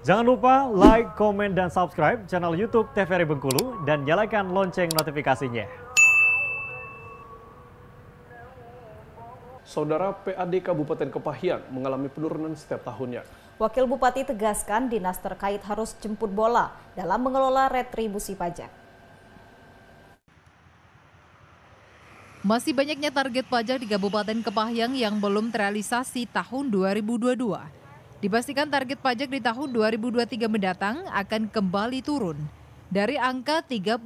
Jangan lupa like, komen, dan subscribe channel YouTube TVRI Bengkulu dan nyalakan lonceng notifikasinya. Saudara PAD Kabupaten Kepahian mengalami penurunan setiap tahunnya. Wakil Bupati tegaskan dinas terkait harus jemput bola dalam mengelola retribusi pajak. Masih banyaknya target pajak di Kabupaten Kepahyang yang belum terrealisasi tahun 2022. Dipastikan target pajak di tahun 2023 mendatang akan kembali turun dari angka 38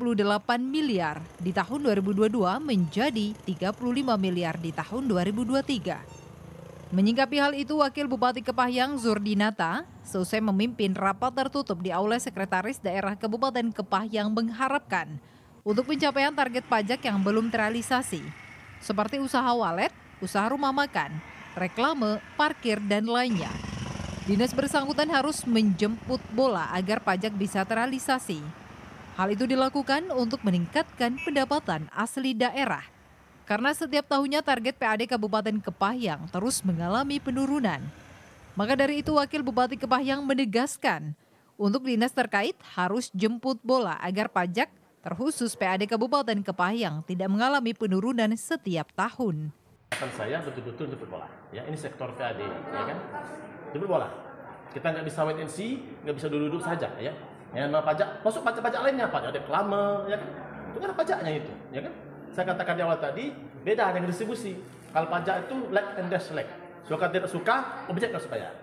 miliar di tahun 2022 menjadi 35 miliar di tahun 2023. Menyingkapi hal itu, Wakil Bupati Kepahyang Zurdinata selesai memimpin rapat tertutup di aula Sekretaris Daerah Kabupaten Kepahyang mengharapkan untuk pencapaian target pajak yang belum terrealisasi, seperti usaha walet, usaha rumah makan, reklame, parkir, dan lainnya. Dinas bersangkutan harus menjemput bola agar pajak bisa teralisasi. Hal itu dilakukan untuk meningkatkan pendapatan asli daerah. Karena setiap tahunnya target PAD Kabupaten Kepahyang terus mengalami penurunan. Maka dari itu Wakil Bupati Kepahyang menegaskan, untuk dinas terkait harus jemput bola agar pajak terkhusus PAD Kabupaten Kepahyang tidak mengalami penurunan setiap tahun. Kan saya betul-betul jemput bola. Ya, ini sektor PAD, ya kan? Jemput bola. kita nggak bisa wait and see nggak bisa duduk-duduk saja ya ya nah pajak masuk pajak pajak lainnya pajak reklame ya kan itu kan pajaknya itu ya kan saya katakan di awal tadi beda dengan distribusi kalau pajak itu like and dislike suka tidak suka objek harus bayar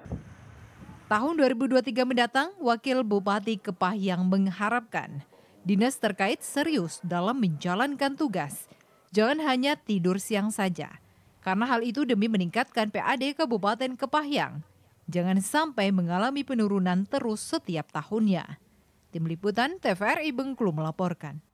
Tahun 2023 mendatang, Wakil Bupati Kepahyang mengharapkan dinas terkait serius dalam menjalankan tugas. Jangan hanya tidur siang saja, karena hal itu demi meningkatkan PAD Kabupaten Kepahyang jangan sampai mengalami penurunan terus setiap tahunnya. Tim Liputan TVRI Bengkulu melaporkan.